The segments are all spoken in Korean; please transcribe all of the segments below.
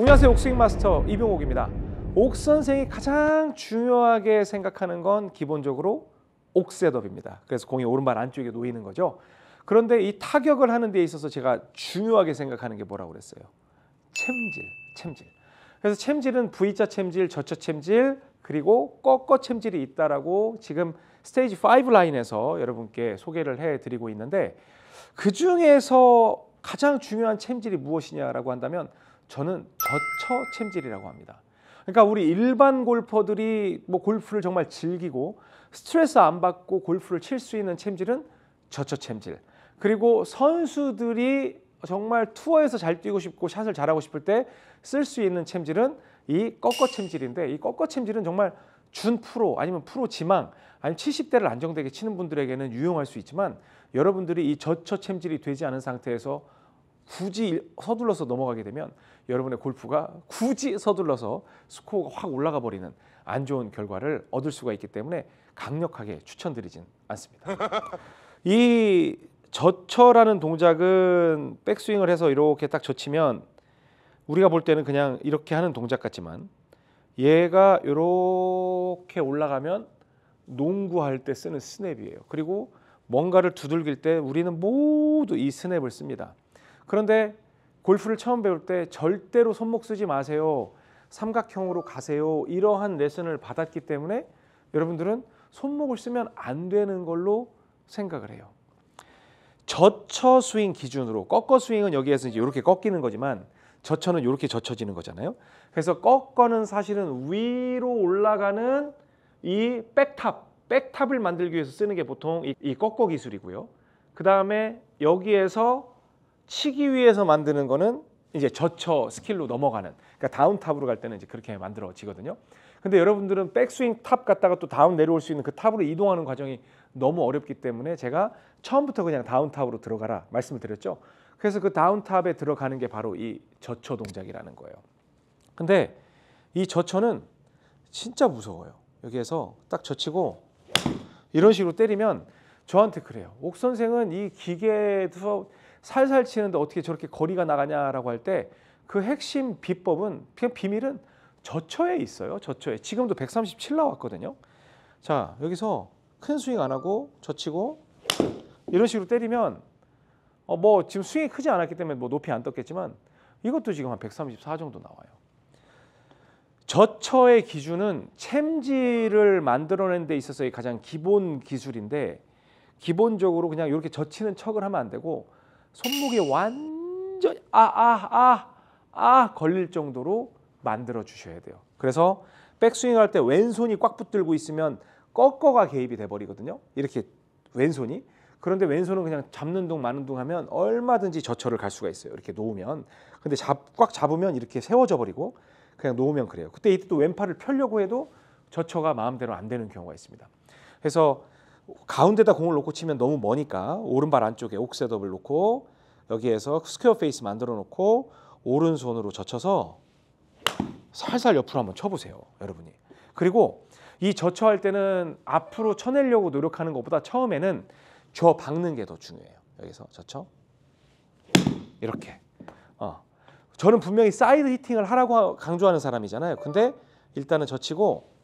안녕하세요 옥스윙 마스터 이병옥입니다 옥 선생이 가장 중요하게 생각하는 건 기본적으로 옥 셋업입니다 그래서 공이 오른발 안쪽에 놓이는 거죠 그런데 이 타격을 하는 데 있어서 제가 중요하게 생각하는 게 뭐라고 그랬어요 챔질 챔질 그래서 챔질은 V자 챔질, 저차 챔질, 그리고 꺾어 챔질이 있다라고 지금 스테이지 5 라인에서 여러분께 소개를 해드리고 있는데 그 중에서 가장 중요한 챔질이 무엇이냐라고 한다면 저는 저처 챔질이라고 합니다. 그러니까 우리 일반 골퍼들이 뭐 골프를 정말 즐기고 스트레스 안 받고 골프를 칠 수 있는 챔질은 저처 챔질. 그리고 선수들이 정말 투어에서 잘 뛰고 싶고 샷을 잘하고 싶을 때 쓸 수 있는 챔질은 이 꺾어 챔질인데 이 꺾어 챔질은 정말 준 프로 아니면 프로 지망 아니면 70대를 안정되게 치는 분들에게는 유용할 수 있지만 여러분들이 이 저처 챔질이 되지 않은 상태에서 굳이 서둘러서 넘어가게 되면 여러분의 골프가 굳이 서둘러서 스코어가 확 올라가 버리는 안 좋은 결과를 얻을 수가 있기 때문에 강력하게 추천드리진 않습니다. 이 저처라는 동작은 백스윙을 해서 이렇게 딱 젖히면 우리가 볼 때는 그냥 이렇게 하는 동작 같지만 얘가 이렇게 올라가면 농구할 때 쓰는 스냅이에요. 그리고 뭔가를 두들길 때 우리는 모두 이 스냅을 씁니다. 그런데 골프를 처음 배울 때 절대로 손목 쓰지 마세요. 삼각형으로 가세요. 이러한 레슨을 받았기 때문에 여러분들은 손목을 쓰면 안 되는 걸로 생각을 해요. 저처 스윙 기준으로 꺾어 스윙은 여기에서 이제 이렇게 꺾이는 거지만 저처는 이렇게 젖혀지는 거잖아요. 그래서 꺾어는 사실은 위로 올라가는 이 백탑, 백탑을 만들기 위해서 쓰는 게 보통 이, 이 꺾어 기술이고요. 그 다음에 여기에서 치기 위해서 만드는 거는 이제 저처 스킬로 넘어가는 그러니까 다운 탑으로 갈 때는 이제 그렇게 만들어지거든요. 근데 여러분들은 백스윙 탑 갔다가 또 다운 내려올 수 있는 그 탑으로 이동하는 과정이 너무 어렵기 때문에 제가 처음부터 그냥 다운 탑으로 들어가라 말씀을 드렸죠. 그래서 그 다운 탑에 들어가는 게 바로 이 저처 동작이라는 거예요. 근데 이 저처는 진짜 무서워요. 여기에서 딱 젖히고 이런 식으로 때리면 저한테 그래요. 옥 선생은 이 기계에서 살살 치는데 어떻게 저렇게 거리가 나가냐라고 할 때 그 핵심 비법은 그냥 비밀은 저처에 있어요. 저처에 지금도 137 나왔거든요. 자, 여기서 큰 스윙 안 하고 저치고 이런 식으로 때리면 어, 뭐 지금 스윙이 크지 않았기 때문에 뭐 높이 안 떴겠지만 이것도 지금 한 134 정도 나와요. 저처의 기준은 챔질을 만들어낸데 있어서의 가장 기본 기술인데 기본적으로 그냥 이렇게 젖히는 척을 하면 안 되고 손목에 완전히 아아아아 아, 아, 아 걸릴 정도로 만들어 주셔야 돼요. 그래서 백스윙 할 때 왼손이 꽉 붙들고 있으면 꺾어가 개입이 돼 버리거든요. 이렇게 왼손이 그런데 왼손은 그냥 잡는 동 마는 동 하면 얼마든지 저철를갈 수가 있어요. 이렇게 놓으면. 근데 잡, 꽉 잡으면 이렇게 세워져 버리고 그냥 놓으면 그래요. 그때 이때 또 왼팔을 펴려고 해도 저처가 마음대로 안 되는 경우가 있습니다. 그래서 가운데다 공을 놓고 치면 너무 머니까 오른발 안쪽에 옥셋업을 놓고 여기에서 스퀘어 페이스 만들어 놓고 오른손으로 젖혀서 살살 옆으로 한번 쳐보세요 여러분이 그리고 이 젖혀할 때는 앞으로 쳐내려고 노력하는 것보다 처음에는 저 박는 게 더 중요해요 여기서 젖혀 이렇게 어. 저는 분명히 사이드 히팅을 하라고 강조하는 사람이잖아요 근데 일단은 젖히고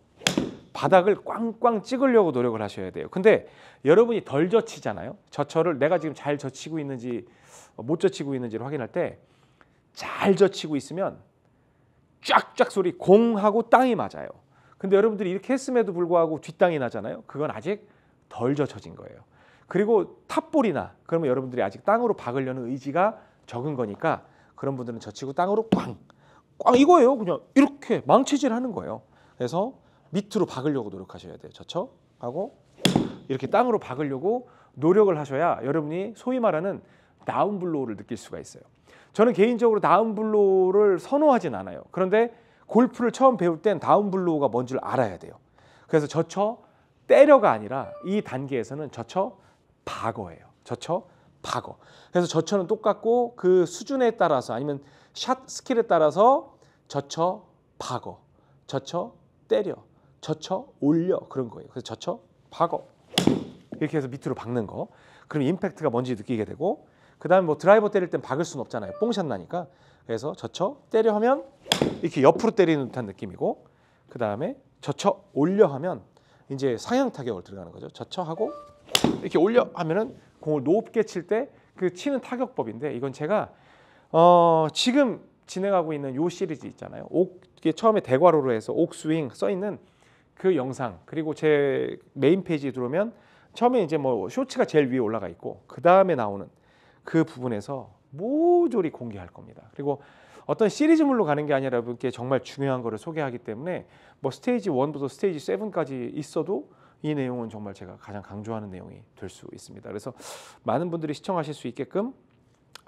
바닥을 꽝꽝 찍으려고 노력을 하셔야 돼요. 근데 여러분이 덜 젖히잖아요. 저처를 내가 지금 잘 젖히고 있는지 어, 못 젖히고 있는지를 확인할 때 잘 젖히고 있으면 쫙쫙 소리 공하고 땅이 맞아요. 근데 여러분들이 이렇게 했음에도 불구하고 뒷땅이 나잖아요. 그건 아직 덜 젖혀진 거예요. 그리고 탑볼이나 그러면 여러분들이 아직 땅으로 박으려는 의지가 적은 거니까 그런 분들은 젖히고 땅으로 꽝! 꽝 이거예요. 그냥 이렇게 망치질 하는 거예요. 그래서 밑으로 박으려고 노력하셔야 돼요. 저쳐 하고 이렇게 땅으로 박으려고 노력을 하셔야 여러분이 소위 말하는 다운블로우를 느낄 수가 있어요. 저는 개인적으로 다운블로우를 선호하진 않아요. 그런데 골프를 처음 배울 땐 다운블로우가 뭔줄 알아야 돼요. 그래서 저쳐 때려가 아니라 이 단계에서는 저쳐 박어예요. 저쳐 박어. 그래서 저쳐는 똑같고 그 수준에 따라서 아니면 샷 스킬에 따라서 저쳐 박어, 저쳐 때려, 젖혀 올려 그런 거예요. 그래서 젖혀 박어 이렇게 해서 밑으로 박는 거. 그럼 임팩트가 뭔지 느끼게 되고 그다음에 뭐 드라이버 때릴 땐 박을 수는 없잖아요. 뽕샷 나니까. 그래서 젖혀 때려 하면 이렇게 옆으로 때리는 듯한 느낌이고 그다음에 젖혀 올려 하면 이제 상향 타격으로 들어가는 거죠. 젖혀 하고 이렇게 올려 하면은 공을 높게 칠 때 그 치는 타격법인데 이건 제가 어 지금 진행하고 있는 요 시리즈 있잖아요. 옥 이게 처음에 대괄호로 해서 옥스윙 써 있는 그 영상 그리고 제 메인 페이지에 들어오면 처음에 이제 뭐 쇼츠가 제일 위에 올라가 있고 그 다음에 나오는 그 부분에서 모조리 공개할 겁니다. 그리고 어떤 시리즈물로 가는 게 아니라 여러분께 정말 중요한 거를 소개하기 때문에 뭐 스테이지 1부터 스테이지 7까지 있어도 이 내용은 정말 제가 가장 강조하는 내용이 될 수 있습니다. 그래서 많은 분들이 시청하실 수 있게끔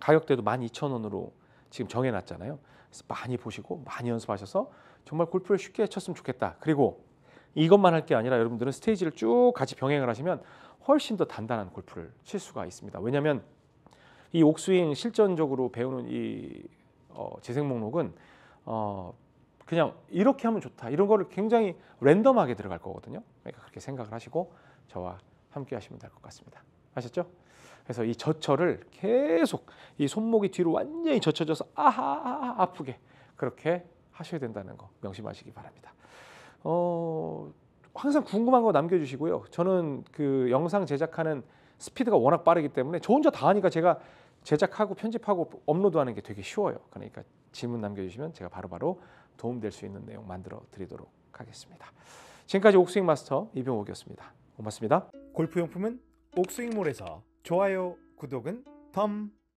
가격대도 12,000원으로 지금 정해놨잖아요. 그래서 많이 보시고 많이 연습하셔서 정말 골프를 쉽게 쳤으면 좋겠다. 그리고 이것만 할 게 아니라 여러분들은 스테이지를 쭉 같이 병행을 하시면 훨씬 더 단단한 골프를 칠 수가 있습니다. 왜냐하면 이 옥스윙 실전적으로 배우는 이 어, 재생 목록은 어, 그냥 이렇게 하면 좋다 이런 거를 굉장히 랜덤하게 들어갈 거거든요. 그러니까 그렇게 생각을 하시고 저와 함께 하시면 될 것 같습니다. 아셨죠? 그래서 이 젖혀를 계속 이 손목이 뒤로 완전히 젖혀져서 아하 아프게 그렇게 하셔야 된다는 거 명심하시기 바랍니다. 어, 항상 궁금한 거 남겨주시고요. 저는 그 영상 제작하는 스피드가 워낙 빠르기 때문에 저 혼자 다 하니까 제가 제작하고 편집하고 업로드하는 게 되게 쉬워요. 그러니까 질문 남겨주시면 제가 바로바로 도움될 수 있는 내용 만들어 드리도록 하겠습니다. 지금까지 옥스윙 마스터 이병옥이었습니다. 고맙습니다. 골프 용품은 옥스윙몰에서 좋아요, 구독은 덤.